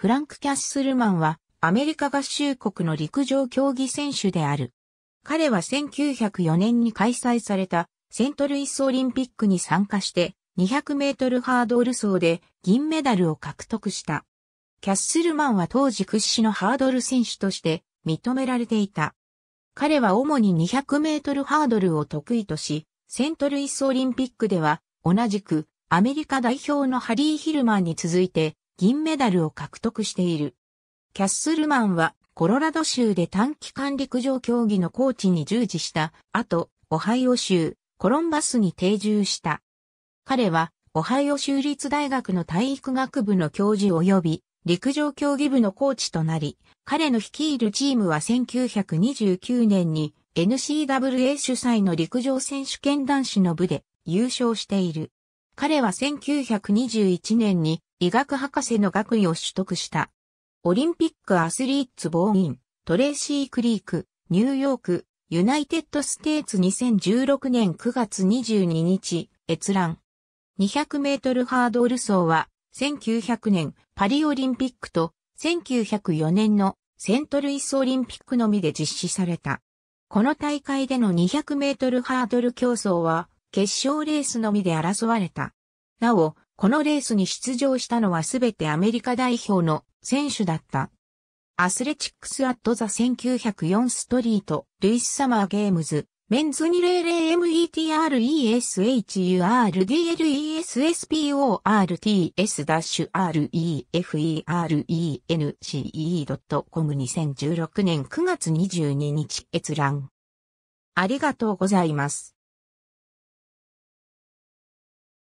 フランク・キャッスルマンはアメリカ合衆国の陸上競技選手である。彼は1904年に開催されたセントルイスオリンピックに参加して200メートルハードル走で銀メダルを獲得した。キャッスルマンは当時屈指のハードル選手として認められていた。彼は主に200メートルハードルを得意とし、セントルイスオリンピックでは同じくアメリカ代表のハリー・ヒルマンに続いて銀メダルを獲得している。キャッスルマンはコロラド州で短期間陸上競技のコーチに従事した後、オハイオ州、コロンバスに定住した。彼は、オハイオ州立大学の体育学部の教授及び、陸上競技部のコーチとなり、彼の率いるチームは1929年に NCWA 主催の陸上選手権男子の部で優勝している。彼は1921年に医学博士の学位を取得した。オリンピックアスリーツボーイン、トレーシー・クリーク、ニューヨーク、ユナイテッド・ステーツ2016年9月22日、閲覧。200メートルハードル走は、1900年パリオリンピックと1904年のセントルイスオリンピックのみで実施された。この大会での200メートルハードル競争は決勝レースのみで争われた。なお、このレースに出場したのはすべてアメリカ代表の選手だった。アスレチックスアットザ1904ストリート、ルイスサマーゲームズ、メンズ2 0 0 m e t e r e s h u r d l e s s p o r t s r e f e r e n c e c o m 2 0 1 6年9月22日閲覧。ありがとうございます。